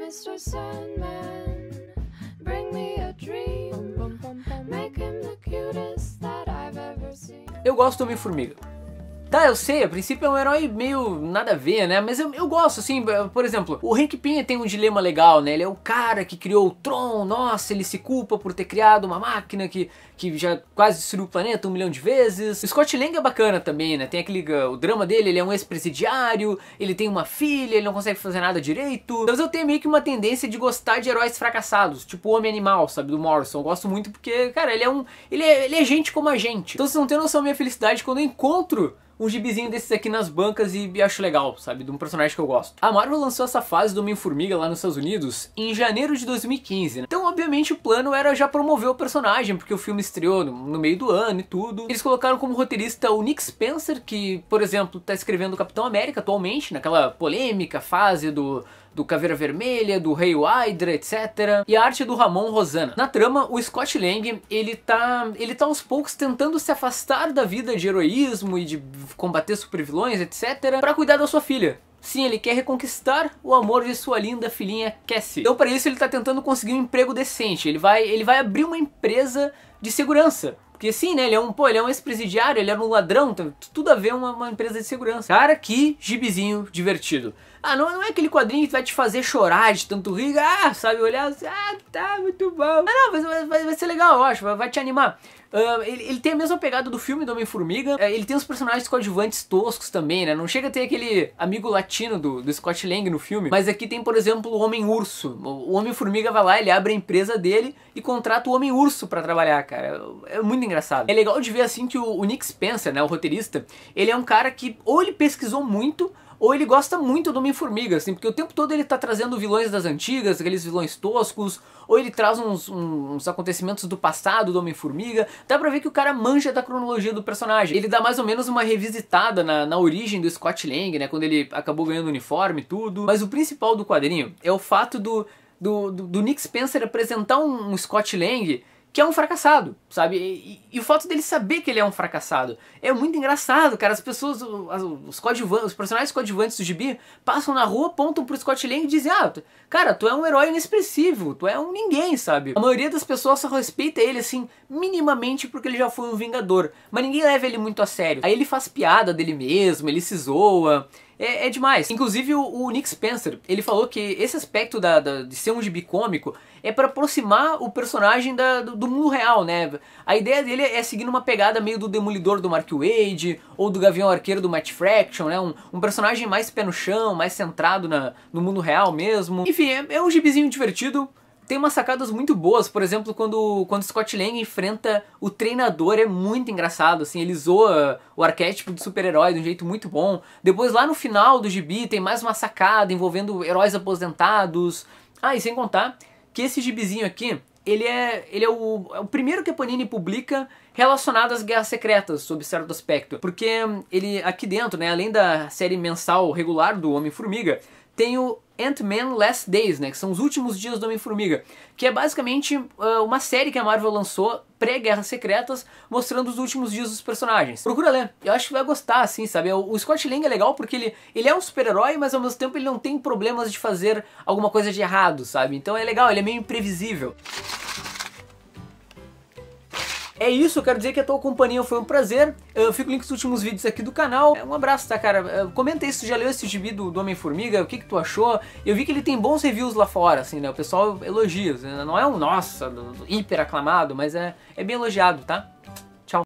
Mr. Sandman, bring me a dream. Make him the cutest that I've ever seen. Eu gosto do Homem-Formiga. Tá, eu sei, a princípio é um herói meio nada a ver, né? Mas eu, eu gosto, assim, por exemplo, o Hank Pym tem um dilema legal, né? Ele é o cara que criou o Tron, nossa, ele se culpa por ter criado uma máquina que, que já quase destruiu o planeta um milhão de vezes. O Scott Lang é bacana também, né? Tem aquele, o drama dele, ele é um ex-presidiário, ele tem uma filha, ele não consegue fazer nada direito. Mas então, eu tenho meio que uma tendência de gostar de heróis fracassados, tipo o Homem-Animal, sabe? Do Morrison. Eu gosto muito porque, cara, ele é um... Ele é, ele é gente como a gente. Então vocês não têm noção da minha felicidade quando eu encontro um gibizinho desses aqui nas bancas e acho legal, sabe? De um personagem que eu gosto. A Marvel lançou essa fase do Homem-Formiga lá nos Estados Unidos em janeiro de 2015. Né? Então, obviamente, o plano era já promover o personagem, porque o filme estreou no, no meio do ano e tudo. Eles colocaram como roteirista o Nick Spencer, que, por exemplo, tá escrevendo Capitão América atualmente, naquela polêmica fase do do Caveira Vermelha, do Rei Hydra, etc. E a arte do Ramon Rosana. Na trama, o Scott Lang, ele tá, ele tá aos poucos tentando se afastar da vida de heroísmo e de combater supervilões, etc, para cuidar da sua filha, Sim, ele quer reconquistar o amor de sua linda filhinha Cassie. Então, para isso, ele está tentando conseguir um emprego decente. Ele vai, ele vai abrir uma empresa de segurança. Porque sim, né? Ele é um, pô, ele é um ex-presidiário, ele é um ladrão, então tudo a ver uma, uma empresa de segurança. Cara, que gibizinho divertido. Ah, não, não é aquele quadrinho que vai te fazer chorar de tanto rir, ah, sabe, olhar assim, ah, tá, muito bom. Ah, não, mas vai, vai, vai ser legal, eu acho, vai, vai te animar. Uh, ele, ele, tem a mesma pegada do filme do Homem-Formiga, uh, ele tem os personagens coadjuvantes toscos também, né? Não chega a ter aquele amigo latino do, do Scott Lang no filme, mas aqui tem, por exemplo, o Homem-Urso. O, Homem-Formiga vai lá, ele abre a empresa dele e contrata o Homem-Urso para trabalhar, cara. É, é muito engraçado. É legal de ver, assim, que o, o Nick Spencer, né, o roteirista, ele é um cara que ou ele pesquisou muito ou ele gosta muito do Homem-Formiga, assim, porque o tempo todo ele tá trazendo vilões das antigas, aqueles vilões toscos, ou ele traz uns, uns acontecimentos do passado do Homem-Formiga. Dá pra ver que o cara manja da cronologia do personagem. Ele dá mais ou menos uma revisitada na, na origem do Scott Lang, né, quando ele acabou ganhando o uniforme e tudo. Mas o principal do quadrinho é o fato do, do, do, do Nick Spencer apresentar um, um Scott Lang que é um fracassado, sabe? E, e, e, o fato dele saber que ele é um fracassado é muito engraçado, cara. As pessoas, os, os, coadjuvantes, os personagens coadjuvantes do gibi passam na rua, apontam pro Scott Lang e dizem: Ah, tu, cara, tu é um herói inexpressivo, tu é um ninguém, sabe? A maioria das pessoas só respeita ele, assim, minimamente porque ele já foi um vingador, mas ninguém leva ele muito a sério. Aí ele faz piada dele mesmo, ele se zoa é, é demais. Inclusive o, o, Nick Spencer, ele falou que esse aspecto da, da de ser um gibi cômico é para aproximar o personagem da, do, do, mundo real, né? A ideia dele é seguir uma pegada meio do Demolidor do Mark Wade ou do Gavião Arqueiro do Matt Fraction, né? Um, um personagem mais pé no chão, mais centrado na, no mundo real mesmo. Enfim, é, é um gibizinho divertido tem umas sacadas muito boas, por exemplo, quando, quando Scott Lang enfrenta o treinador, é muito engraçado, assim, ele zoa o arquétipo de super-herói de um jeito muito bom. Depois, lá no final do gibi, tem mais uma sacada envolvendo heróis aposentados. Ah, e sem contar que esse gibizinho aqui, ele é, ele é o, é o primeiro que a Panini publica relacionado às guerras secretas, sob certo aspecto. Porque ele, aqui dentro, né, além da série mensal regular do Homem-Formiga, tem o Ant-Man Last Days, né, que são os últimos dias do Homem-Formiga, que é basicamente uh, uma série que a Marvel lançou pré-Guerras Secretas, mostrando os últimos dias dos personagens. Procura ler, eu acho que vai gostar, assim, sabe? O Scott Lang é legal porque ele, ele é um super-herói, mas ao mesmo tempo ele não tem problemas de fazer alguma coisa de errado, sabe? Então é legal, ele é meio imprevisível. É isso, eu quero dizer que a tua companhia foi um prazer. Eu fico link dos últimos vídeos aqui do canal. É, um abraço, tá, cara? É, comenta aí se tu já leu esse gibi do, do Homem-Formiga, o que, que tu achou. Eu vi que ele tem bons reviews lá fora, assim, né? O pessoal elogia, assim, né? não é um nossa, hiper aclamado, mas é, é bem elogiado, tá?